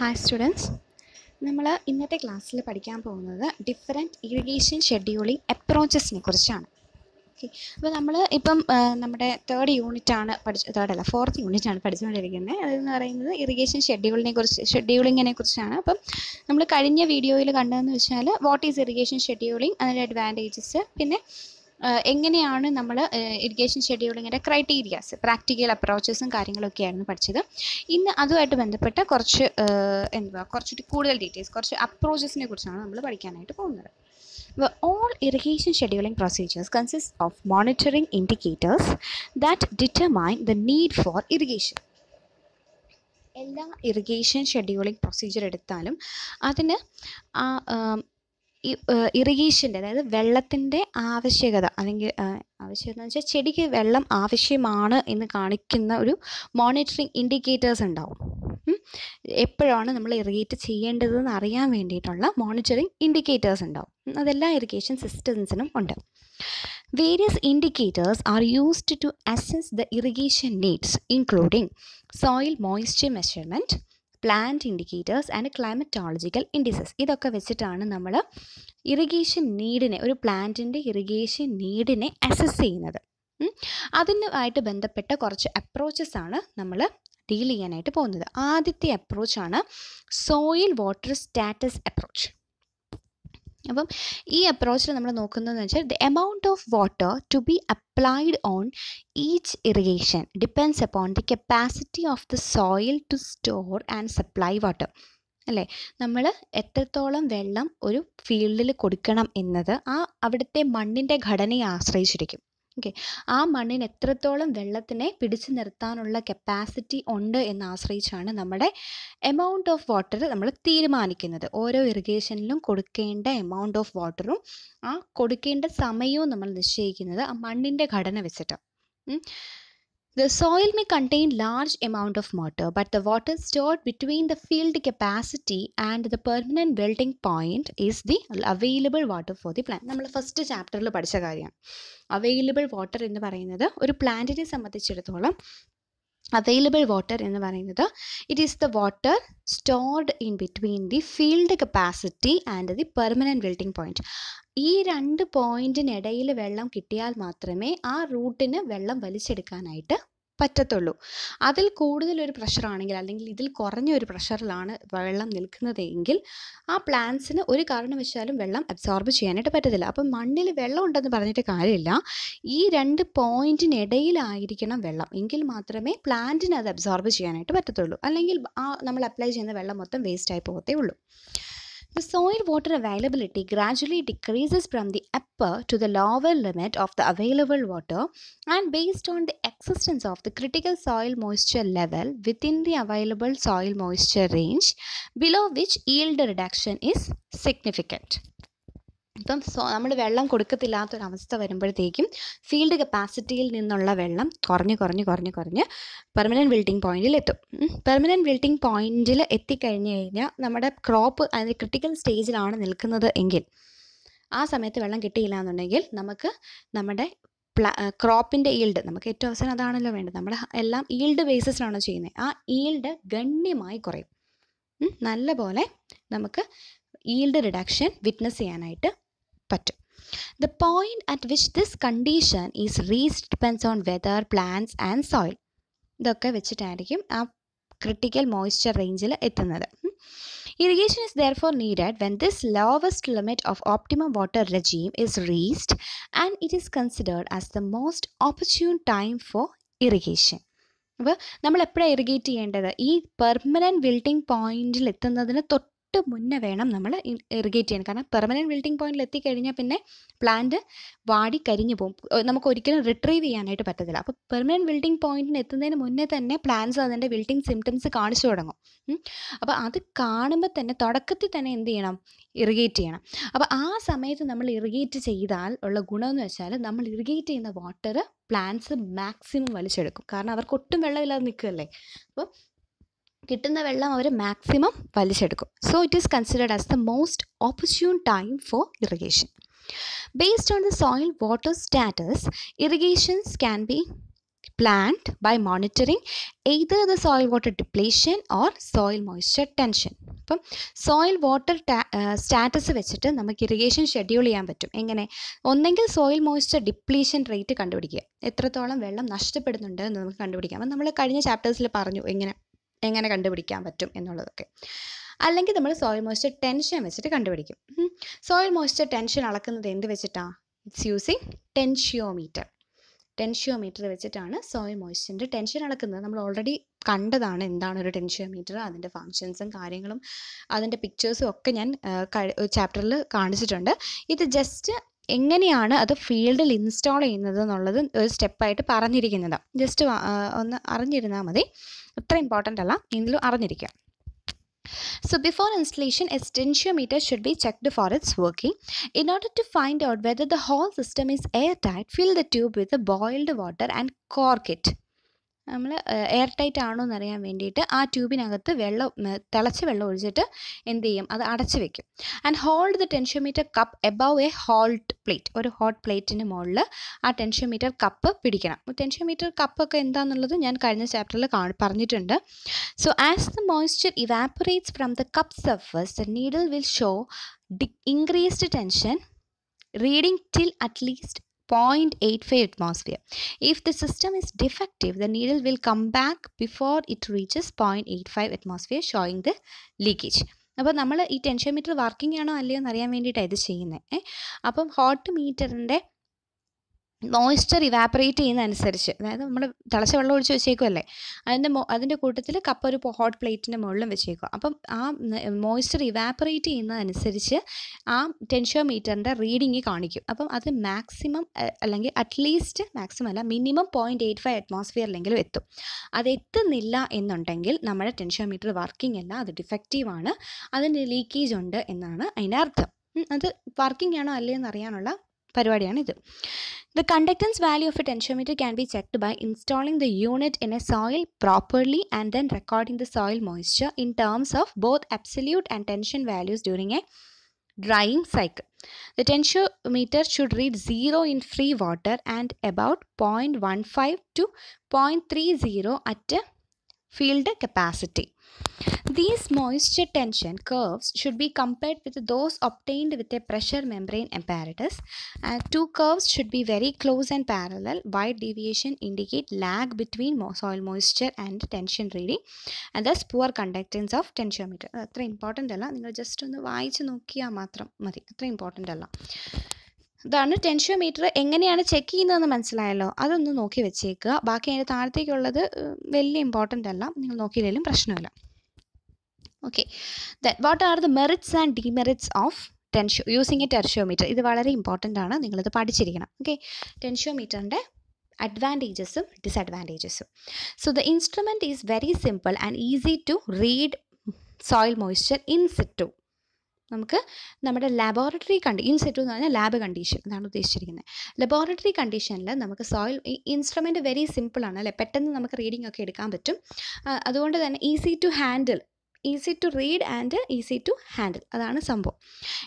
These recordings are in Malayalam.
ഹായ് സ്റ്റുഡൻസ് നമ്മൾ ഇന്നത്തെ ക്ലാസ്സിൽ പഠിക്കാൻ പോകുന്നത് ഡിഫറെൻറ്റ് ഇറിഗേഷൻ ഷെഡ്യൂളിംഗ് അപ്രോച്ചസിനെ കുറിച്ചാണ് ഓക്കെ അപ്പോൾ നമ്മൾ ഇപ്പം നമ്മുടെ തേർഡ് ആണ് പഠിച്ച് അല്ല ഫോർത്ത് യൂണിറ്റ് ആണ് പഠിച്ചുകൊണ്ടിരിക്കുന്നത് അതെന്ന് പറയുന്നത് ഇറിഗേഷൻ ഷെഡ്യൂളിനെ കുറിച്ച് ഷെഡ്യൂളിങ്ങിനെ കുറിച്ചാണ് അപ്പം നമ്മൾ കഴിഞ്ഞ വീഡിയോയിൽ കണ്ടതെന്ന് വെച്ചാൽ വാട്ട് ഈസ് ഇറിഗേഷൻ ഷെഡ്യൂളിംഗ് അതിൻ്റെ അഡ്വാൻറ്റേജസ് പിന്നെ എങ്ങനെയാണ് നമ്മൾ ഇറിഗേഷൻ ഷെഡ്യൂളിങ്ങിൻ്റെ ക്രൈറ്റീരിയാസ് പ്രാക്ടിക്കൽ അപ്രോച്ചസും കാര്യങ്ങളൊക്കെ ആയിരുന്നു പഠിച്ചത് ഇന്ന് അതുമായിട്ട് ബന്ധപ്പെട്ട കുറച്ച് എന്തുവാ കുറച്ചിട്ട് കൂടുതൽ ഡീറ്റെയിൽസ് കുറച്ച് അപ്രോച്ചസിനെ കുറിച്ചാണ് നമ്മൾ പഠിക്കാനായിട്ട് പോകുന്നത് all all irrigation scheduling procedures of of monitoring indicators that determine the need for irrigation. എല്ലാ ഇറിഗേഷൻ ഷെഡ്യൂളിംഗ് പ്രൊസീജിയർ എടുത്താലും അതിന് ആ ഈ ഇറിഗേഷൻ്റെ അതായത് വെള്ളത്തിൻ്റെ ആവശ്യകത അല്ലെങ്കിൽ ആവശ്യകത എന്ന് വെച്ചാൽ ചെടിക്ക് വെള്ളം ആവശ്യമാണ് എന്ന് കാണിക്കുന്ന ഒരു മോണിറ്ററിങ് ഇൻഡിക്കേറ്റേഴ്സ് ഉണ്ടാവും എപ്പോഴാണ് നമ്മൾ ഇറിഗേറ്റ് ചെയ്യേണ്ടതെന്ന് അറിയാൻ വേണ്ടിയിട്ടുള്ള മോണിറ്ററിങ് ഇൻഡിക്കേറ്റേഴ്സ് ഉണ്ടാവും അതെല്ലാ ഇറിഗേഷൻ സിസ്റ്റംസിനും ഉണ്ട് various indicators are used to assess the irrigation needs including soil moisture measurement plant indicators and climatological indices ഇതൊക്കെ വെച്ചിട്ടാണ് നമ്മൾ ഇറിഗേഷൻ നീഡിനെ ഒരു പ്ലാന്റിൻ്റെ ഇറിഗേഷൻ നീഡിനെ അസസ് ചെയ്യുന്നത് അതിനുമായിട്ട് ബന്ധപ്പെട്ട കുറച്ച് അപ്രോച്ചസ് ആണ് നമ്മൾ ഡീൽ ചെയ്യാനായിട്ട് പോകുന്നത് ആദ്യത്തെ അപ്രോച്ചാണ് സോയിൽ വാട്ടർ സ്റ്റാറ്റസ് അപ്രോച്ച് അപ്പം ഈ അപ്രോച്ചിൽ നമ്മൾ നോക്കുന്നതെന്ന് വെച്ചാൽ the amount of water to be applied on each irrigation depends upon the capacity of the soil to store and supply water അല്ലേ നമ്മൾ എത്രത്തോളം വെള്ളം ഒരു ഫീൽഡിൽ കൊടുക്കണം എന്നത് ആ അവിടുത്തെ മണ്ണിൻ്റെ ഘടനയെ ആശ്രയിച്ചിരിക്കും ഓക്കെ ആ മണ്ണിന് എത്രത്തോളം വെള്ളത്തിനെ പിടിച്ചു നിർത്താനുള്ള കപ്പാസിറ്റി ഉണ്ട് എന്ന് ആശ്രയിച്ചാണ് നമ്മുടെ എമൗണ്ട് ഓഫ് വാട്ടർ നമ്മൾ തീരുമാനിക്കുന്നത് ഓരോ ഇറിഗേഷനിലും കൊടുക്കേണ്ട എമൗണ്ട് ഓഫ് വാട്ടറും ആ കൊടുക്കേണ്ട സമയവും നമ്മൾ നിശ്ചയിക്കുന്നത് ആ മണ്ണിൻ്റെ ഘടന വെച്ചിട്ടാണ് The soil may contain large amount of mortar, but the water stored between the field capacity and the permanent melting point is the available water for the plant. നമ്മൾ ഫസ്റ്റ് ചാപ്റ്ററിൽ പഠിച്ച കാര്യമാണ് അവൈലബിൾ വാട്ടർ എന്ന് പറയുന്നത് ഒരു പ്ലാന്റിനെ സംബന്ധിച്ചിടത്തോളം അവൈലബിൾ വാട്ടർ എന്ന് പറയുന്നത് it is the water stored in between the field capacity and the permanent wilting point ഈ രണ്ട് പോയിന്റിനിടയിൽ വെള്ളം കിട്ടിയാൽ മാത്രമേ ആ റൂട്ടിന് വെള്ളം വലിച്ചെടുക്കാനായിട്ട് പറ്റത്തുള്ളൂ അതിൽ കൂടുതലൊരു പ്രഷറാണെങ്കിൽ അല്ലെങ്കിൽ ഇതിൽ കുറഞ്ഞ ഒരു പ്രഷറിലാണ് വെള്ളം നിൽക്കുന്നതെങ്കിൽ ആ പ്ലാന്റ്സിന് ഒരു കാരണവശാലും വെള്ളം അബ്സോർബ് ചെയ്യാനായിട്ട് പറ്റത്തില്ല അപ്പം മണ്ണിൽ വെള്ളം ഉണ്ടെന്ന് പറഞ്ഞിട്ട് കാര്യമില്ല ഈ രണ്ട് പോയിന്റിനിടയിലായിരിക്കണം വെള്ളം എങ്കിൽ മാത്രമേ പ്ലാന്റിന് അത് അബ്സോർബ് ചെയ്യാനായിട്ട് പറ്റത്തുള്ളൂ അല്ലെങ്കിൽ ആ നമ്മൾ അപ്ലൈ ചെയ്യുന്ന വെള്ളം മൊത്തം വേസ്റ്റായി പോകത്തേ ഉള്ളൂ The soil water availability gradually decreases from the upper to the lower limit of the available water and based on the existence of the critical soil moisture level within the available soil moisture range below which yield reduction is significant. ഇപ്പം സോ നമ്മൾ വെള്ളം കൊടുക്കത്തില്ലാത്തൊരവസ്ഥ വരുമ്പോഴത്തേക്കും ഫീൽഡ് കപ്പാസിറ്റിയിൽ നിന്നുള്ള വെള്ളം കുറഞ്ഞ് കുറഞ്ഞ് കുറഞ്ഞ് കുറഞ്ഞ് പെർമനൻറ്റ് വിൽട്ടിംഗ് പോയിന്റിൽ എത്തും പെർമനൻറ്റ് വിൽട്ടിംഗ് പോയിന്റിൽ എത്തിക്കഴിഞ്ഞ് കഴിഞ്ഞാൽ നമ്മുടെ ക്രോപ്പ് അതിൻ്റെ ക്രിട്ടിക്കൽ സ്റ്റേജിലാണ് നിൽക്കുന്നത് എങ്കിൽ ആ സമയത്ത് വെള്ളം കിട്ടിയില്ല എന്നുണ്ടെങ്കിൽ നമുക്ക് നമ്മുടെ പ്ലാ ക്രോപ്പിൻ്റെ ഈൽഡ് നമുക്ക് ഏറ്റവും അവസാനം അതാണല്ലോ വേണ്ടത് നമ്മുടെ എല്ലാം ഈൽഡ് ബേസിസിലാണോ ചെയ്യുന്നത് ആ ഈൽഡ് ഗണ്യമായി കുറയും നല്ല പോലെ നമുക്ക് ഈൽഡ് റിഡക്ഷൻ വിറ്റ്നസ് ചെയ്യാനായിട്ട് പറ്റും the point at which this condition is reached depends on weather plants and soil ഇതൊക്കെ വെച്ചിട്ടായിരിക്കും ആ ക്രിട്ടിക്കൽ മോയ്സ്ചർ റേഞ്ചിൽ എത്തുന്നത് irrigation is there therefore needed when this lowest limit of optimum water regime is reached and it is considered as the most opportune time for irrigation അപ്പോൾ നമ്മൾ എപ്പോഴാണ് ഇറിഗേറ്റ് ചെയ്യേണ്ടത് ഈ പെർമനൻറ്റ് വിൽട്ടിംഗ് പോയിന്റിൽ എത്തുന്നതിന് തൊട്ട് തൊട്ട് മുന്നേ വേണം നമ്മൾ ഇറിഗേറ്റ് ചെയ്യാൻ കാരണം പെർമനൻറ്റ് വിൽറ്റിംഗ് പോയിന്റിൽ എത്തിക്കഴിഞ്ഞാൽ പിന്നെ പ്ലാന്റ് വാടി കരിഞ്ഞു പോകും നമുക്ക് ഒരിക്കലും റിട്രീവ് ചെയ്യാനായിട്ട് പറ്റത്തില്ല അപ്പോൾ പെർമനൻറ്റ് വിൽറ്റിംഗ് പോയിന്റിന് എത്തുന്നതിന് മുന്നേ തന്നെ പ്ലാന്റ്സ് അതിൻ്റെ വിൽറ്റിംഗ് സിംറ്റംസ് കാണിച്ചു തുടങ്ങും അപ്പോൾ അത് കാണുമ്പോൾ തന്നെ തുടക്കത്തിൽ തന്നെ എന്ത് ചെയ്യണം ഇറിഗേറ്റ് ചെയ്യണം അപ്പോൾ ആ സമയത്ത് നമ്മൾ ഇറിഗേറ്റ് ചെയ്താൽ ഉള്ള ഗുണമെന്ന് വെച്ചാൽ നമ്മൾ ഇറിഗേറ്റ് ചെയ്യുന്ന വാട്ടർ പ്ലാന്റ്സ് മാക്സിമം വലിച്ചെടുക്കും കാരണം അവർക്ക് ഒട്ടും വെള്ളമില്ലാതെ നിൽക്കുകയല്ലേ അപ്പോൾ കിട്ടുന്ന വെള്ളം അവർ മാക്സിമം വലിച്ചെടുക്കും so it is considered as the most opportune time for irrigation based on the soil water status irrigations can be planned by monitoring either the soil water depletion or soil moisture tension അപ്പം സോയിൽ വാട്ടർ സ്റ്റാറ്റസ് വെച്ചിട്ട് നമുക്ക് ഇറിഗേഷൻ ഷെഡ്യൂൾ ചെയ്യാൻ പറ്റും എങ്ങനെ ഒന്നെങ്കിൽ സോയിൽ മോയ്സ്ചർ ഡിപ്ലീഷൻ റേറ്റ് കണ്ടുപിടിക്കുക എത്രത്തോളം വെള്ളം നഷ്ടപ്പെടുന്നുണ്ട് എന്ന് നമുക്ക് കണ്ടുപിടിക്കാം അപ്പം നമ്മൾ കഴിഞ്ഞ ചാപ്റ്റേഴ്സിൽ പറഞ്ഞു എങ്ങനെ എങ്ങനെ കണ്ടുപിടിക്കാൻ പറ്റും എന്നുള്ളതൊക്കെ അല്ലെങ്കിൽ നമ്മൾ സോയിൽ മോയ്സ്ചർ ടെൻഷൻ വെച്ചിട്ട് കണ്ടുപിടിക്കും സോയിൽ മോയ്സ്ചർ ടെൻഷൻ അളക്കുന്നത് എന്ത് വെച്ചിട്ടാണ് ഇറ്റ്സ് യൂസിങ് ടെൻഷ്യോമീറ്റർ ടെൻഷ്യോമീറ്റർ വെച്ചിട്ടാണ് സോയിൽ മോയ്സ്ചറിൻ്റെ ടെൻഷൻ അളക്കുന്നത് നമ്മൾ ഓൾറെഡി കണ്ടതാണ് എന്താണ് ഒരു ടെൻഷ്യോമീറ്റർ അതിൻ്റെ ഫങ്ഷൻസും കാര്യങ്ങളും അതിൻ്റെ പിക്ചേഴ്സും ഒക്കെ ഞാൻ ചാപ്റ്ററിൽ കാണിച്ചിട്ടുണ്ട് ഇത് ജസ്റ്റ് എങ്ങനെയാണ് അത് ഫീൽഡിൽ ഇൻസ്റ്റാൾ ചെയ്യുന്നത് എന്നുള്ളത് ഒരു സ്റ്റെപ്പായിട്ട് പറഞ്ഞിരിക്കുന്നത് ജസ്റ്റ് ഒന്ന് അറിഞ്ഞിരുന്നാൽ മതി ഇത്ര ഇമ്പോർട്ടൻ്റ് അല്ല എങ്കിലും അറിഞ്ഞിരിക്കാം so before installation tensio should be checked for its working in order to find out whether the whole system is airtight fill the tube with boiled water and cork it നമ്മൾ എയർ ടൈറ്റ് ആണോ എന്നറിയാൻ വേണ്ടിയിട്ട് ആ ട്യൂബിനകത്ത് വെള്ളം തിളച്ച വെള്ളം ഒഴിച്ചിട്ട് എന്ത് ചെയ്യും അത് അടച്ചു വെക്കും and hold the meter cup above a hot plate ഒരു ഹോട്ട് പ്ലേറ്റിന് മുകളിൽ ആ ടെൻഷൻ മീറ്റർ കപ്പ് പിടിക്കണം ടെൻഷൻ കപ്പ് കപ്പൊക്കെ എന്താണെന്നുള്ളത് ഞാൻ കഴിഞ്ഞ ചാപ്റ്ററിൽ പറഞ്ഞിട്ടുണ്ട് so as the moisture evaporates from the cup surface the needle will show increased tension reading till at least 0.85 atmosphere. If the system is defective, the needle will come back before it reaches 0.85 atmosphere showing the leakage. അപ്പോൾ നമ്മൾ ഈ ടെൻഷൻ മീറ്റർ വർക്കിംഗ് ആണോ അല്ലയോ എന്ന് അറിയാൻ വേണ്ടിയിട്ടാണ് ഇത് ചെയ്യുന്നത് അപ്പം ഹോട്ട് മീറ്ററിൻ്റെ മോയ്സ്ചർ ഇവാപ്പറേറ്റ് അനുസരിച്ച് അതായത് നമ്മൾ തിളച്ച വെള്ളം ഒഴിച്ച് വെച്ചേക്കുമല്ലേ അതിൻ്റെ അതിൻ്റെ കൂട്ടത്തിൽ കപ്പ് ഒരു ഹോട്ട് പ്ലേറ്റിൻ്റെ മുകളിലും വെച്ചേക്കുക അപ്പം ആ മോയ്സ്ചർ ഇവാപ്പറേറ്റ് ചെയ്യുന്നതനുസരിച്ച് ആ ടെൻഷോ മീറ്ററിൻ്റെ റീഡിങ് കാണിക്കും അപ്പം അത് മാക്സിമം അല്ലെങ്കിൽ അറ്റ്ലീസ്റ്റ് മാക്സിമം അല്ല മിനിമം പോയിൻറ്റ് എയ്റ്റ് ഫൈവ് അറ്റ്മോസ്ഫിയറിലെങ്കിലും എത്തും അത് എത്തുന്നില്ല എന്നുണ്ടെങ്കിൽ നമ്മുടെ ടെൻഷോ മീറ്റർ വർക്കിംഗ് അല്ല അത് ഡിഫക്റ്റീവാണ് അതിൻ്റെ ലീക്കേജ് ഉണ്ട് എന്നാണ് അതിൻ്റെ അർത്ഥം അത് വർക്കിംഗ് ആണോ അല്ലേ എന്നറിയാനുള്ള The conductance value of a tensiometer can be checked by installing the unit in a soil properly and then recording the soil moisture in terms of both absolute and tension values during a drying cycle. The tensiometer should read 0 in free water and about 0.15 to 0.30 at a field capacity. These moisture tension curves should be compared with those obtained with a pressure membrane apparatus. Uh, two curves should be very close and parallel. Wide deviation indicate lag between soil moisture and tension reading and thus poor conductance of tensiometer. അത്ര ഇമ്പോർട്ടൻ്റ് അല്ല നിങ്ങൾ ജസ്റ്റ് ഒന്ന് വായിച്ച് നോക്കിയാൽ മാത്രം മതി അത്ര ഇമ്പോർട്ടൻ്റ് അല്ല ഇതാണ് ടെൻഷ്യോമീറ്റർ എങ്ങനെയാണ് ചെക്ക് ചെയ്യുന്നതെന്ന് മനസ്സിലായല്ലോ അതൊന്ന് നോക്കി വെച്ചേക്കുക ബാക്കി അതിൻ്റെ താഴത്തേക്കുള്ളത് വലിയ ഇമ്പോർട്ടൻ്റ് അല്ല നിങ്ങൾ നോക്കിയില്ലെങ്കിലും പ്രശ്നമില്ല okay then what are the merits and demerits of tensio using a tensiometer ഇത് വളരെ ഇമ്പോർട്ടൻ്റ് ആണ് നിങ്ങളിത് പഠിച്ചിരിക്കണം ഓക്കെ ടെൻഷോമീറ്ററിൻ്റെ അഡ്വാൻറ്റേജസും ഡിസഡ്വാൻറ്റേജസും so the instrument is very simple and easy to read soil moisture in situ നമുക്ക് നമ്മുടെ ലബോറട്ടറി കണ്ടി ഇൻ സെറ്റു എന്ന് പറഞ്ഞാൽ ലാബ് കണ്ടീഷൻ എന്നാണ് ഉദ്ദേശിച്ചിരിക്കുന്നത് ലബോറട്ടറി കണ്ടീഷനിൽ നമുക്ക് സോയിൽ ഈ ഇൻസ്ട്രുമെൻറ്റ് വെരി സിമ്പിളാണ് അല്ലേ പെട്ടെന്ന് നമുക്ക് റീഡിംഗ് ഒക്കെ എടുക്കാൻ പറ്റും അതുകൊണ്ട് തന്നെ easy to handle easy to read and easy to handle അതാണ് സംഭവം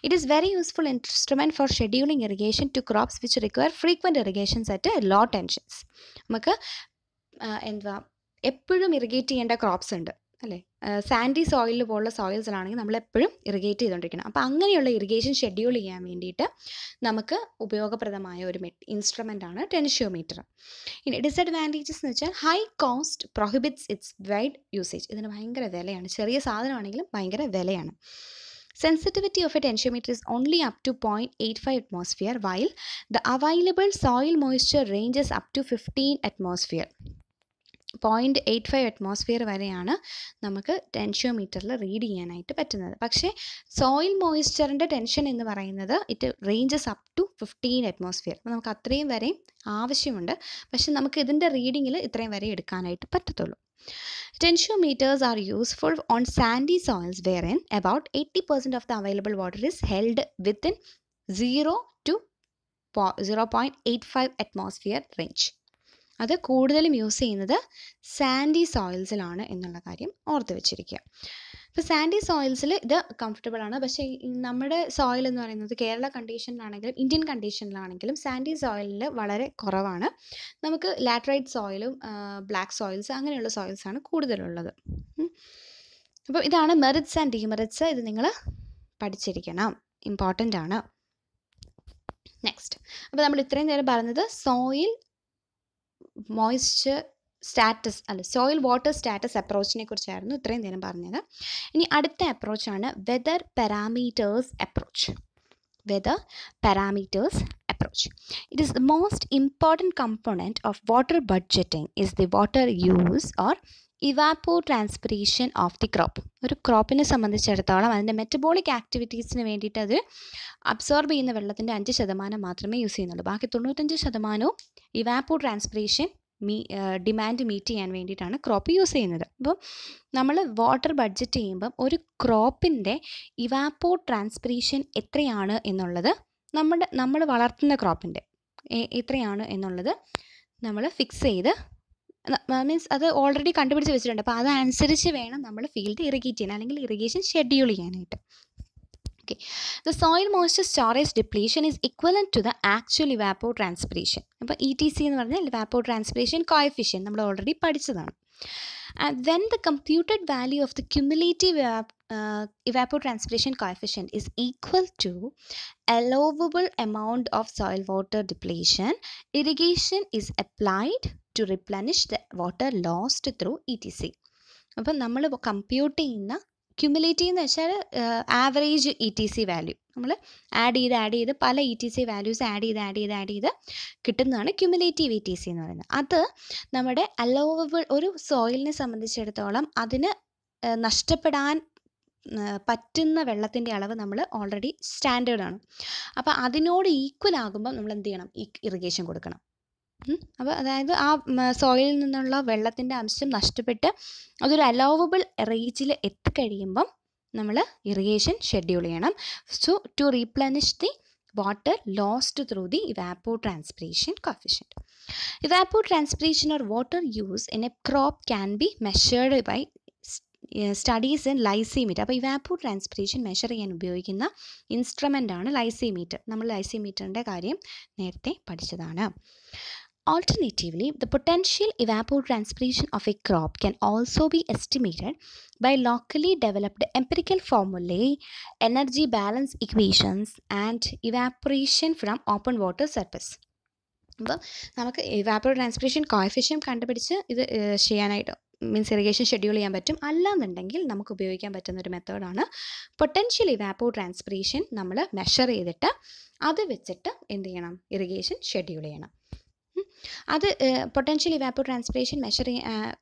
it is very useful instrument for scheduling irrigation to crops which require frequent irrigations at low tensions നമുക്ക് എന്താ എപ്പോഴും ഇറിഗേറ്റ് ചെയ്യേണ്ട ക്രോപ്സ് ഉണ്ട് അല്ലേ സാൻഡി സോയിൽ പോലുള്ള സോയിൽസിലാണെങ്കിൽ നമ്മൾ എപ്പോഴും ഇറിഗേറ്റ് ചെയ്തുകൊണ്ടിരിക്കണം അപ്പോൾ അങ്ങനെയുള്ള ഇറിഗേഷൻ ഷെഡ്യൂൾ ചെയ്യാൻ വേണ്ടിയിട്ട് നമുക്ക് ഉപയോഗപ്രദമായ ഒരു ഇൻസ്ട്രുമെൻ്റ് ആണ് ടെൻഷ്യോമീറ്റർ ഇനി ഡിസഡ്വാൻറ്റേജസ് എന്ന് വെച്ചാൽ high cost prohibits its wide usage ഇതിന് ഭയങ്കര വിലയാണ് ചെറിയ സാധനമാണെങ്കിലും ഭയങ്കര വിലയാണ് sensitivity of a tensiometer is only up to point eight five atmosphere while the available soil moisture ranges up to fifteen atmosphere point eight five atmosphere വരെയാണ് നമുക്ക് ടെൻഷ്യോമീറ്ററിൽ റീഡ് ചെയ്യാനായിട്ട് പറ്റുന്നത് പക്ഷേ സോയിൽ മോയിസ്ചറിൻ്റെ ടെൻഷൻ എന്ന് പറയുന്നത് it ranges up to fifteen atmosphere അപ്പോൾ നമുക്ക് അത്രയും വരെയും ആവശ്യമുണ്ട് പക്ഷെ നമുക്ക് ഇതിൻ്റെ റീഡിങ്ങിൽ ഇത്രയും വരെ എടുക്കാനായിട്ട് പറ്റത്തുള്ളൂ Potentiometers are useful on sandy soils wherein about 80% of the available water is held within 0 to 0.85 atmosphere range. അത് കൂടുതലും യൂസ് ചെയ്യുന്നത് സാൻഡി സോയിൽസിലാണ് എന്നുള്ള കാര്യം ഓർത്ത് വെച്ചിരിക്കുക ഇപ്പോൾ സാൻഡി സോയിൽസിൽ ഇത് കംഫർട്ടബിൾ ആണ് പക്ഷേ നമ്മുടെ സോയിൽ എന്ന് പറയുന്നത് കേരള കണ്ടീഷനിലാണെങ്കിലും ഇന്ത്യൻ കണ്ടീഷനിലാണെങ്കിലും സാൻഡി സോയിലിൽ വളരെ കുറവാണ് നമുക്ക് ലാറ്ററൈറ്റ് സോയിലും ബ്ലാക്ക് സോയിൽസ് അങ്ങനെയുള്ള സോയിൽസാണ് കൂടുതലുള്ളത് അപ്പോൾ ഇതാണ് മെറിറ്റ്സ് ആൻഡ് ഡിമെറിറ്റ്സ് ഇത് നിങ്ങൾ പഠിച്ചിരിക്കണം ഇമ്പോർട്ടൻ്റ് ആണ് നെക്സ്റ്റ് അപ്പോൾ നമ്മൾ ഇത്രയും നേരം പറഞ്ഞത് സോയിൽ മോയ്സ്ചർ സ്റ്റാറ്റസ് അല്ല സോയിൽ വാട്ടർ സ്റ്റാറ്റസ് അപ്രോച്ചിനെ കുറിച്ചായിരുന്നു ഇത്രയും നേരം പറഞ്ഞത് ഇനി അടുത്ത അപ്രോച്ചാണ് weather parameters approach weather parameters approach it is the most important component of water budgeting is the water use or evapotranspiration of the crop ഒരു ക്രോപ്പിനെ സംബന്ധിച്ചിടത്തോളം അതിൻ്റെ മെറ്റബോളിക് ആക്ടിവിറ്റീസിന് വേണ്ടിയിട്ട് അത് അബ്സോർബ് ചെയ്യുന്ന വെള്ളത്തിൻ്റെ അഞ്ച് ശതമാനം മാത്രമേ യൂസ് ചെയ്യുന്നുള്ളൂ ബാക്കി തൊണ്ണൂറ്റഞ്ച് ശതമാനവും ഇവാപ്പോ ട്രാൻസ്പിറേഷൻ മീ ഡിമാൻഡ് മീറ്റ് ചെയ്യാൻ വേണ്ടിയിട്ടാണ് ക്രോപ്പ് യൂസ് ചെയ്യുന്നത് അപ്പം നമ്മൾ വാട്ടർ ബഡ്ജറ്റ് ചെയ്യുമ്പം ഒരു ക്രോപ്പിൻ്റെ ഇവാപ്പോ ട്രാൻസ്പിറേഷൻ എത്രയാണ് എന്നുള്ളത് നമ്മുടെ നമ്മൾ വളർത്തുന്ന ക്രോപ്പിൻ്റെ എത്രയാണ് എന്നുള്ളത് നമ്മൾ ഫിക്സ് ചെയ്ത് മീൻസ് അത് ഓൾറെഡി കണ്ടുപിടിച്ച് വെച്ചിട്ടുണ്ട് അപ്പോൾ അതനുസരിച്ച് വേണം നമ്മൾ ഫീൽഡ് ഇറിഗേറ്റ് ചെയ്യാൻ അല്ലെങ്കിൽ ഇറിഗേഷൻ ഷെഡ്യൂൾ ചെയ്യാനായിട്ട് okay the soil moisture storage depletion is equal to the actual evapotranspiration അപ്പോൾ ഇ ടി സി എന്ന് പറഞ്ഞാൽ ഇവാപ്പോ ട്രാൻസ്പിറേഷൻ കോയഫിഷ്യൻ നമ്മൾ ഓൾറെഡി പഠിച്ചതാണ് when the computed value of the cumulative evapotranspiration coefficient is equal to allowable amount of soil water depletion irrigation is applied to replenish the water lost through E T C അപ്പം നമ്മൾ കമ്പ്യൂട്ട് ചെയ്യുന്ന ക്യുമുലേറ്റീവ് എന്ന് വെച്ചാൽ average E T C value നമ്മൾ ആഡ് ചെയ്ത് ആഡ് ചെയ്ത് പല E T C values add ചെയ്ത് ആഡ് ചെയ്ത് ആഡ് ചെയ്ത് കിട്ടുന്നതാണ് ക്യുമുലേറ്റീവ് ഇ ടി സി എന്ന് പറയുന്നത് അത് നമ്മുടെ അലോവബിൾ ഒരു സോയിലിനെ സംബന്ധിച്ചിടത്തോളം അതിന് നഷ്ടപ്പെടാൻ പറ്റുന്ന വെള്ളത്തിൻ്റെ അളവ് നമ്മൾ ഓൾറെഡി സ്റ്റാൻഡേർഡാണ് അപ്പോൾ അതിനോട് ഈക്വൽ ആകുമ്പോൾ നമ്മൾ എന്ത് ചെയ്യണം ഇറിഗേഷൻ കൊടുക്കണം അപ്പോൾ അതായത് ആ സോയിലിൽ നിന്നുള്ള വെള്ളത്തിൻ്റെ അംശം നഷ്ടപ്പെട്ട് അതൊരു അലോവബിൾ റേഞ്ചിൽ എത്തിക്കഴിയുമ്പം നമ്മൾ ഇറിഗേഷൻ ഷെഡ്യൂൾ ചെയ്യണം so to replenish the water lost through the evapotranspiration coefficient evapotranspiration or water use in a crop can be measured by studies in lysimeter അപ്പോൾ ഇവാപ്പോ ട്രാൻസ്പിറേഷൻ മെഷർ ചെയ്യാൻ ഉപയോഗിക്കുന്ന ഇൻസ്ട്രുമെൻ്റ് ആണ് ലൈസിമീറ്റർ നമ്മൾ ലൈസിമീറ്ററിൻ്റെ കാര്യം നേരത്തെ പഠിച്ചതാണ് Alternatively, the potential evapotranspiration of a crop can also be estimated by locally developed empirical formulae, energy balance equations, and evaporation from open water surface. അപ്പോൾ നമുക്ക് ഇവാപ്പറോ ട്രാൻസ്പിറേഷൻ കോയഫിഷ്യൻ കണ്ടുപിടിച്ച് ഇത് ചെയ്യാനായിട്ട് മീൻസ് ഇറിഗേഷൻ ഷെഡ്യൂൾ ചെയ്യാൻ പറ്റും അല്ലാന്നുണ്ടെങ്കിൽ നമുക്ക് ഉപയോഗിക്കാൻ പറ്റുന്ന ഒരു മെത്തേഡാണ് പൊട്ടൻഷ്യൽ ഇവാപ്പോ ട്രാൻസ്പിറേഷൻ നമ്മൾ മെഷർ ചെയ്തിട്ട് അത് വെച്ചിട്ട് എന്ത് ചെയ്യണം ഇറിഗേഷൻ ഷെഡ്യൂൾ ചെയ്യണം അത് പൊട്ടൻഷ്യൽ ഇവാപ്പോ ട്രാൻസ്പിറേഷൻ മെഷർ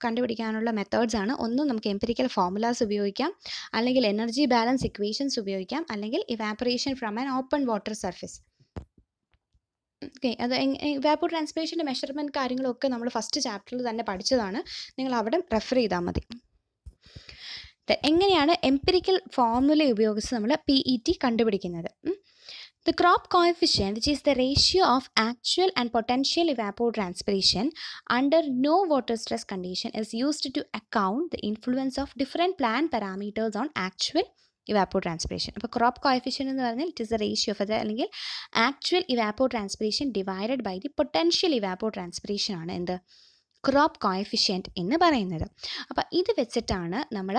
കണ്ടുപിടിക്കാനുള്ള മെത്തേഡ്സ് ആണ് ഒന്ന് നമുക്ക് എംപിരിക്കൽ ഫോമുലാസ് ഉപയോഗിക്കാം അല്ലെങ്കിൽ എനർജി ബാലൻസ് ഇക്വേഷൻസ് ഉപയോഗിക്കാം അല്ലെങ്കിൽ evaporation from an open water surface okay അത് ഇവാപ്പോ ട്രാൻസ്പിറേഷൻ്റെ മെഷർമെൻറ്റ് കാര്യങ്ങളൊക്കെ നമ്മൾ ഫസ്റ്റ് ചാപ്റ്ററിൽ തന്നെ പഠിച്ചതാണ് നിങ്ങൾ അവിടെ റെഫർ ചെയ്താൽ മതി എങ്ങനെയാണ് എംപിരിക്കൽ ഫോർമുല ഉപയോഗിച്ച് നമ്മൾ പി ഇ ടി കണ്ടുപിടിക്കുന്നത് The crop coefficient, which is the ratio of actual and potential evapotranspiration under no water stress condition is used to account the influence of different plant parameters on actual evapotranspiration അപ്പോൾ ക്രോപ്പ് കോയഫിഷ്യൻ എന്ന് പറഞ്ഞാൽ it is a ratio of അത് അല്ലെങ്കിൽ actual evapotranspiration divided by the potential evapotranspiration ആണ് എന്ത് ക്രോപ്പ് കോയഫിഷ്യൻറ്റ് എന്ന് പറയുന്നത് അപ്പോൾ ഇത് വെച്ചിട്ടാണ് നമ്മൾ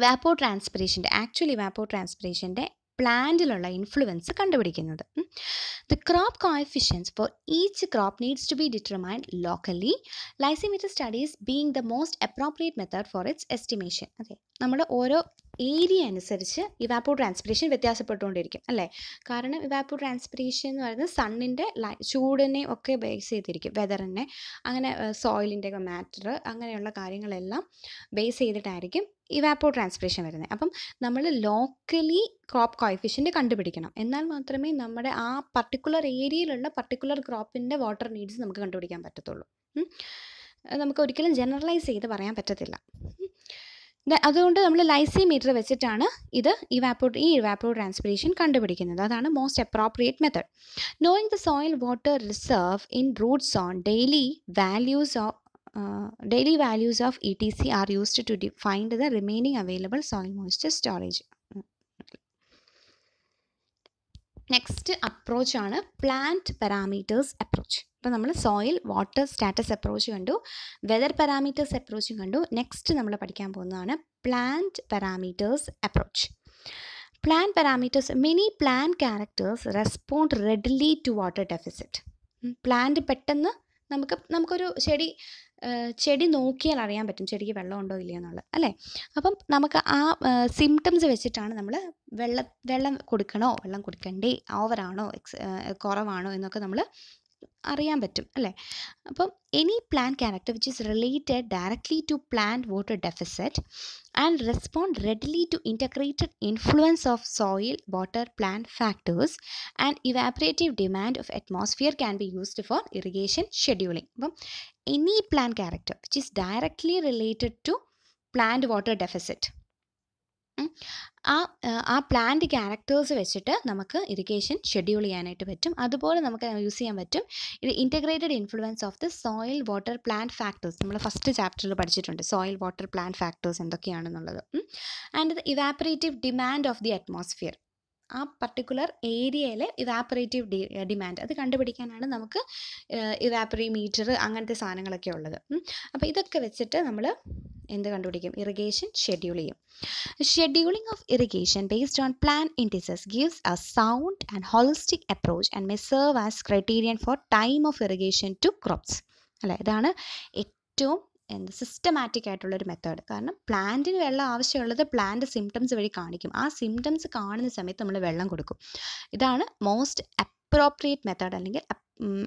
ഇവാപ്പോ ട്രാൻസ്പിറേഷൻ്റെ ആക്ച്വൽ ഇവാപ്പോ ട്രാൻസ്പിറേഷൻ്റെ പ്ലാന്റിലുള്ള ഇൻഫ്ലുവൻസ് കണ്ടുപിടിക്കുന്നത് the crop coefficients for each crop needs to be determined locally lysimeter studies being the most appropriate method for its estimation അതെ നമ്മുടെ ഓരോ ഏരിയ അനുസരിച്ച് ഇവാപ്പോ ട്രാൻസ്പിറേഷൻ വ്യത്യാസപ്പെട്ടുകൊണ്ടിരിക്കും അല്ലേ കാരണം ഇവാപ്പോ ട്രാൻസ്പിറേഷൻ എന്ന് പറയുന്നത് സണ്ണിൻ്റെ ലൈ ചൂടിനെ ഒക്കെ ബേസ് ചെയ്തിരിക്കും വെതറിനെ അങ്ങനെ സോയിലിൻ്റെ ഒക്കെ മാറ്റർ അങ്ങനെയുള്ള കാര്യങ്ങളെല്ലാം ബേസ് ചെയ്തിട്ടായിരിക്കും ഇവാപ്പോ ട്രാൻസ്പിറേഷൻ വരുന്നത് അപ്പം നമ്മൾ ലോക്കലി ക്രോപ്പ് കോയിഫിഷ്യൻ്റ് കണ്ടുപിടിക്കണം എന്നാൽ മാത്രമേ നമ്മുടെ ആ പർട്ടിക്കുലർ ഏരിയയിലുള്ള പർട്ടിക്കുലർ ക്രോപ്പിൻ്റെ വാട്ടർ നീഡ്സ് നമുക്ക് കണ്ടുപിടിക്കാൻ പറ്റത്തുള്ളൂ നമുക്ക് ഒരിക്കലും ജനറലൈസ് ചെയ്ത് പറയാൻ പറ്റത്തില്ല അതുകൊണ്ട് നമ്മൾ ലൈസി മീറ്റർ വെച്ചിട്ടാണ് ഇത് വാപ്പോ ഈ വാപ്പോ ട്രാൻസ്പിറേഷൻ കണ്ടുപിടിക്കുന്നത് അതാണ് most appropriate method knowing the soil water reserve in roots on daily values of daily values of E T C are used to define the remaining available soil moisture storage next അപ്രോച്ചാണ് പ്ലാന്റ് പാരാമീറ്റേഴ്സ് അപ്രോച്ച് ഇപ്പോൾ നമ്മൾ സോയിൽ വാട്ടർ സ്റ്റാറ്റസ് അപ്രോച്ച് കണ്ടു വെതർ പാരാമീറ്റേഴ്സ് അപ്രോച്ചും കണ്ടു നെക്സ്റ്റ് നമ്മൾ പഠിക്കാൻ പോകുന്നതാണ് plant parameters approach plant parameters many plant characters respond readily to water deficit plant പെട്ടെന്ന് നമുക്ക് നമുക്കൊരു ചെടി ചെടി നോക്കിയാൽ അറിയാൻ പറ്റും ചെടിക്ക് വെള്ളമുണ്ടോ ഇല്ലയോ എന്നുള്ളത് അല്ലേ അപ്പം നമുക്ക് ആ സിംറ്റംസ് വെച്ചിട്ടാണ് നമ്മൾ വെള്ളം വെള്ളം കൊടുക്കണോ വെള്ളം കൊടുക്കണ്ടേ ഓവറാണോ എക്സ് കുറവാണോ എന്നൊക്കെ നമ്മൾ അറിയാൻ പറ്റും അല്ലേ അപ്പം any plant character which is related directly to plant water deficit and respond readily to integrated influence of soil water plant factors and evaporative demand of atmosphere can be used for irrigation scheduling അപ്പം any plant character which is directly related to plant water deficit ആ ആ പ്ലാന്റ് ക്യാരക്ടേഴ്സ് വെച്ചിട്ട് നമുക്ക് ഇറിഗേഷൻ ഷെഡ്യൂൾ ചെയ്യാനായിട്ട് പറ്റും അതുപോലെ നമുക്ക് യൂസ് ചെയ്യാൻ പറ്റും ഇത് integrated influence of the soil water plant factors നമ്മൾ ഫസ്റ്റ് ചാപ്റ്ററിൽ പഠിച്ചിട്ടുണ്ട് സോയിൽ വാട്ടർ പ്ലാന്റ് ഫാക്ടേഴ്സ് എന്തൊക്കെയാണെന്നുള്ളത് and the evaporative demand of the atmosphere ആ പർട്ടിക്കുലർ ഏരിയയിലെ ഇവാപ്പറേറ്റീവ് ഡിമാൻഡ് അത് കണ്ടുപിടിക്കാനാണ് നമുക്ക് ഇവാപ്പറി മീറ്റർ അങ്ങനത്തെ സാധനങ്ങളൊക്കെ ഉള്ളത് അപ്പോൾ ഇതൊക്കെ വെച്ചിട്ട് നമ്മൾ എന്ത് കണ്ടുപിടിക്കും ഇറിഗേഷൻ ഷെഡ്യൂൾ ചെയ്യും scheduling of irrigation based on plant indices gives a sound and holistic approach and may serve as criterion for time of irrigation to crops അല്ലേ ഇതാണ് ഏറ്റവും എന്ത് സിസ്റ്റമാറ്റിക് ആയിട്ടുള്ളൊരു മെത്തേഡ് കാരണം പ്ലാന്റിന് വെള്ളം ആവശ്യമുള്ളത് പ്ലാന്റ് സിംറ്റംസ് വഴി കാണിക്കും ആ സിംറ്റംസ് കാണുന്ന സമയത്ത് നമ്മൾ വെള്ളം കൊടുക്കും ഇതാണ് മോസ്റ്റ് അപ്രോപ്രിയേറ്റ് മെത്തേഡ് അല്ലെങ്കിൽ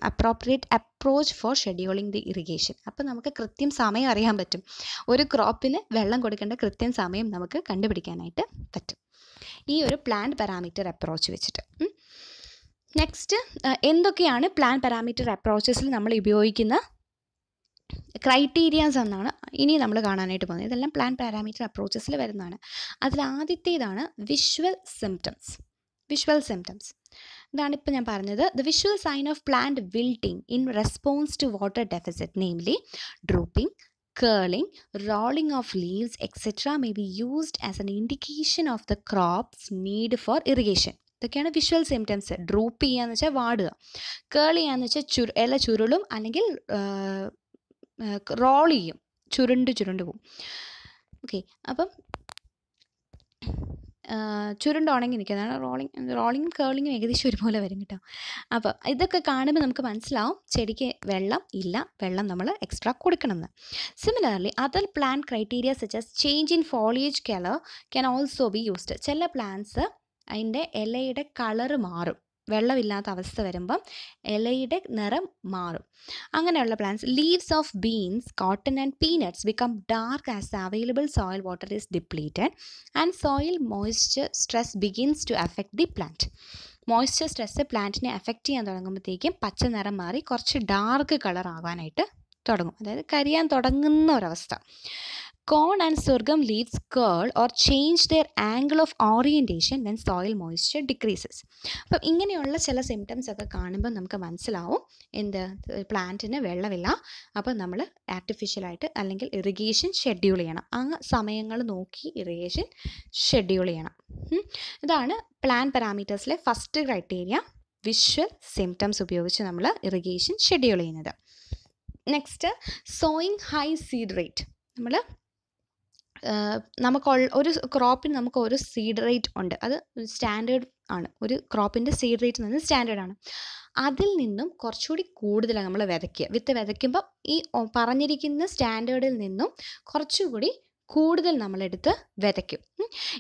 appropriate approach for scheduling the irrigation അപ്പോൾ നമുക്ക് കൃത്യം സമയം അറിയാൻ പറ്റും ഒരു ക്രോപ്പിന് വെള്ളം കൊടുക്കേണ്ട കൃത്യം സമയം നമുക്ക് കണ്ടുപിടിക്കാനായിട്ട് പറ്റും ഈ ഒരു പ്ലാന്റ് പാരാമീറ്റർ അപ്രോച്ച് വെച്ചിട്ട് നെക്സ്റ്റ് എന്തൊക്കെയാണ് പ്ലാൻ പാരാമീറ്റർ അപ്രോച്ചസിൽ നമ്മൾ ഉപയോഗിക്കുന്ന ക്രൈറ്റീരിയാസ് എന്നാണ് ഇനി നമ്മൾ കാണാനായിട്ട് പോകുന്നത് ഇതെല്ലാം പ്ലാൻ പാരാമീറ്റർ അപ്രോച്ചസിൽ വരുന്നതാണ് അതിൽ ആദ്യത്തേതാണ് വിഷ്വൽ സിംറ്റംസ് വിഷ്വൽ സിംറ്റംസ് ഇതാണ് ഇപ്പോൾ ഞാൻ പറഞ്ഞത് the visual sign of plant wilting in response to water deficit namely drooping curling, rolling of leaves, etc. may be used as an indication of the crop's need for irrigation. ഇതൊക്കെയാണ് വിഷ്വൽ സിംറ്റംസ് ഡ്രൂപ്പ് ചെയ്യുക എന്ന് വെച്ചാൽ വാടുക കേൾ ചെയ്യുക എന്ന് വെച്ചാൽ ചുരു ഇല ചുരുളും അല്ലെങ്കിൽ റോൾ ചെയ്യും ചുരുണ്ട് ചുരുണ്ട് പോവും ഓക്കെ അപ്പം ചുരുണ്ട് ഉണങ്ങി അതാണ് റോളിങ് റോളിങ്ങും കേളിങ്ങും ഏകദേശം ഒരുപോലെ വരും കേട്ടോ അപ്പോൾ ഇതൊക്കെ കാണുമ്പോൾ നമുക്ക് മനസ്സിലാവും ചെടിക്ക് വെള്ളം ഇല്ല വെള്ളം നമ്മൾ എക്സ്ട്രാ കൊടുക്കണമെന്ന് similarly other plant criteria as change in foliage colour can also be used ചില പ്ലാന്റ്സ് അതിൻ്റെ ഇലയുടെ കളറ് മാറും വെള്ളമില്ലാത്ത അവസ്ഥ വരുമ്പം ഇലയുടെ നിറം മാറും അങ്ങനെയുള്ള plants leaves of beans cotton and peanuts become dark as available soil water is depleted and soil moisture stress begins to affect the plant moisture stress പ്ലാന്റിനെ അഫക്റ്റ് ചെയ്യാൻ തുടങ്ങുമ്പോഴത്തേക്കും പച്ച നിറം മാറി കുറച്ച് ഡാർക്ക് കളർ ആകാനായിട്ട് തുടങ്ങും അതായത് കരിയാൻ തുടങ്ങുന്ന ഒരവസ്ഥ corn and sorghum leaves curl or change their angle of orientation when soil moisture decreases അപ്പം ഇങ്ങനെയുള്ള ചില സിംറ്റംസ് ഒക്കെ കാണുമ്പോൾ നമുക്ക് മനസ്സിലാവും എന്ത് പ്ലാന്റിന് വെള്ളമില്ല അപ്പോൾ നമ്മൾ ആർട്ടിഫിഷ്യലായിട്ട് അല്ലെങ്കിൽ ഇറിഗേഷൻ ഷെഡ്യൂൾ ചെയ്യണം ആ സമയങ്ങൾ നോക്കി ഇറിഗേഷൻ ഷെഡ്യൂൾ ചെയ്യണം ഇതാണ് പ്ലാൻ പാരാമീറ്റേഴ്സിലെ ഫസ്റ്റ് ക്രൈറ്റീരിയ വിഷ്വൽ സിംറ്റംസ് ഉപയോഗിച്ച് നമ്മൾ ഇറിഗേഷൻ ഷെഡ്യൂൾ ചെയ്യുന്നത് next sowing high seed rate നമ്മൾ നമുക്ക് ഒരു ക്രോപ്പിന് നമുക്ക് ഒരു സീഡ് റേറ്റ് ഉണ്ട് അത് സ്റ്റാൻഡേർഡ് ആണ് ഒരു ക്രോപ്പിൻ്റെ സീഡ് റേറ്റ് എന്ന് പറയുന്നത് സ്റ്റാൻഡേർഡ് ആണ് അതിൽ നിന്നും കുറച്ചുകൂടി കൂടുതലാണ് നമ്മൾ വിതയ്ക്കുക വിത്ത് വിതയ്ക്കുമ്പോൾ ഈ പറഞ്ഞിരിക്കുന്ന സ്റ്റാൻഡേർഡിൽ നിന്നും കുറച്ചുകൂടി കൂടുതൽ നമ്മളെടുത്ത് വിതയ്ക്കും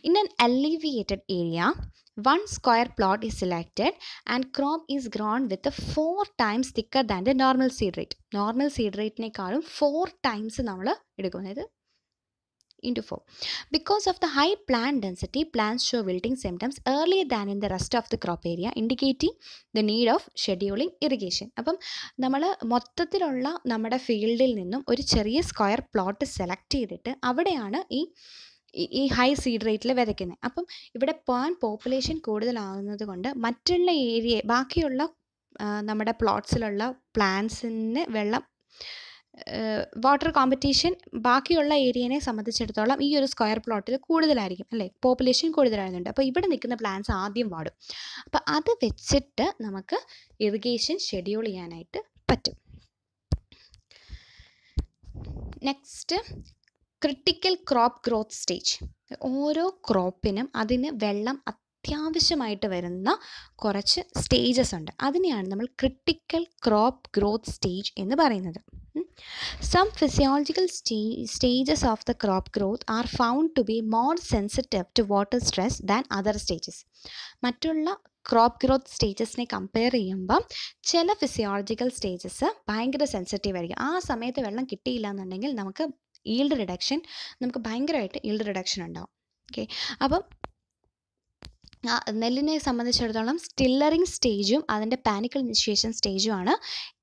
in an alleviated area one square plot is selected and crop is grown with four times thicker than the normal seed rate normal seed റേറ്റിനേക്കാളും ഫോർ ടൈംസ് നമ്മൾ എടുക്കും അതായത് into 4. Because of the high plant density, plants show wilting symptoms earlier than in the rest of the crop area, indicating the need of scheduling irrigation അപ്പം നമ്മൾ മൊത്തത്തിലുള്ള നമ്മുടെ ഫീൽഡിൽ നിന്നും ഒരു ചെറിയ സ്ക്വയർ പ്ലോട്ട് സെലക്ട് ചെയ്തിട്ട് അവിടെയാണ് ഈ ഈ ഹൈ സീഡ് റേറ്റിൽ വിതയ്ക്കുന്നത് അപ്പം ഇവിടെ പാൻ പോപ്പുലേഷൻ കൂടുതലാകുന്നത് കൊണ്ട് മറ്റുള്ള ഏരിയ ബാക്കിയുള്ള നമ്മുടെ പ്ലോട്ട്സിലുള്ള പ്ലാന്റ്സിന് വെള്ളം വാട്ടർ കോമ്പറ്റീഷൻ ബാക്കിയുള്ള ഏരിയനെ സംബന്ധിച്ചിടത്തോളം ഈ ഒരു സ്ക്വയർ പ്ലോട്ടിൽ കൂടുതലായിരിക്കും അല്ലേ പോപ്പുലേഷൻ കൂടുതലായിരുന്നുണ്ട് അപ്പോൾ ഇവിടെ നിൽക്കുന്ന പ്ലാന്റ്സ് ആദ്യം വാടും അപ്പോൾ അത് വെച്ചിട്ട് നമുക്ക് ഇറിഗേഷൻ ഷെഡ്യൂൾ ചെയ്യാനായിട്ട് പറ്റും next critical crop growth stage ഓരോ ക്രോപ്പിനും അതിന് വെള്ളം അത്യാവശ്യമായിട്ട് വരുന്ന കുറച്ച് സ്റ്റേജസ് ഉണ്ട് അതിനെയാണ് നമ്മൾ ക്രിട്ടിക്കൽ ക്രോപ്പ് ഗ്രോത്ത് സ്റ്റേജ് എന്ന് പറയുന്നത് Some physiological st stages of the crop growth are found to be more sensitive to water stress than other stages. മറ്റുള്ള ക്രോപ്പ് ഗ്രോത്ത് സ്റ്റേജസിനെ കമ്പയർ ചെയ്യുമ്പം ചില ഫിസിയോളജിക്കൽ സ്റ്റേജസ് ഭയങ്കര സെൻസിറ്റീവ് ആയിരിക്കും ആ സമയത്ത് വെള്ളം കിട്ടിയില്ല എന്നുണ്ടെങ്കിൽ നമുക്ക് ഈൽഡ് റിഡക്ഷൻ നമുക്ക് ഭയങ്കരമായിട്ട് ഈൽഡ് റിഡക്ഷൻ ഉണ്ടാവും ഓക്കെ അപ്പം നെല്ലിനെ സംബന്ധിച്ചിടത്തോളം സ്റ്റില്ലറിങ് സ്റ്റേജും അതിൻ്റെ പാനിക്കൽ ഇനിഷ്യേഷൻ സ്റ്റേജുമാണ്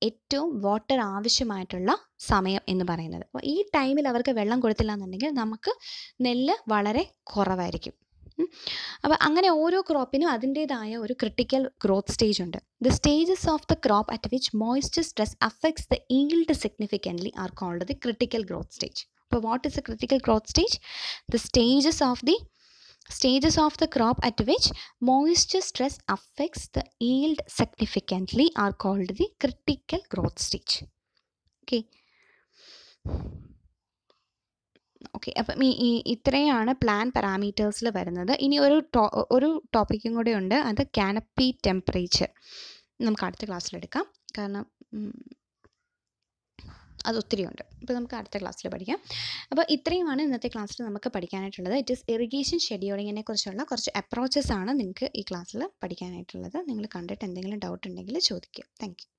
ഏറ്റവും വാട്ടർ ആവശ്യമായിട്ടുള്ള സമയം എന്ന് പറയുന്നത് അപ്പോൾ ഈ ടൈമിൽ അവർക്ക് വെള്ളം കൊടുത്തില്ല എന്നുണ്ടെങ്കിൽ നമുക്ക് നെല്ല് വളരെ കുറവായിരിക്കും അപ്പോൾ അങ്ങനെ ഓരോ ക്രോപ്പിനും അതിൻ്റേതായ ഒരു ക്രിട്ടിക്കൽ ഗ്രോത്ത് സ്റ്റേജ് ഉണ്ട് the stages of the crop at which moisture stress affects the yield significantly are called the critical growth stage അപ്പോൾ what is a critical growth stage the stages of the stages of the crop at which moisture stress affects the yield significantly are called the critical growth stage. Okay. Okay അപ്പം ഈ ഇത്രയാണ് പ്ലാൻ പാരാമീറ്റേഴ്സിൽ വരുന്നത് ഇനി ഒരു ഒരു ടോപ്പിക്കും കൂടെ ഉണ്ട് അത് കാനപ്പി ടെമ്പറേച്ചർ നമുക്ക് അടുത്ത ക്ലാസ്സിലെടുക്കാം കാരണം അത് ഉണ്ട് അപ്പോൾ നമുക്ക് അടുത്ത ക്ലാസ്സിൽ പഠിക്കാം അപ്പോൾ ഇത്രയുമാണ് ഇന്നത്തെ ക്ലാസ്സിൽ നമുക്ക് പഠിക്കാനായിട്ടുള്ളത് ഇറ്റ് ഇസ് ഇറിഗേഷൻ ഷെഡ്യൂളിങ്ങിനെ കുറിച്ചുള്ള കുറച്ച് അപ്രോച്ചസ് ആണ് നിങ്ങൾക്ക് ഈ ക്ലാസ്സിൽ പഠിക്കാനായിട്ടുള്ളത് നിങ്ങൾ കണ്ടിട്ട് എന്തെങ്കിലും ഡൗട്ട് ഉണ്ടെങ്കിൽ ചോദിക്കുക താങ്ക്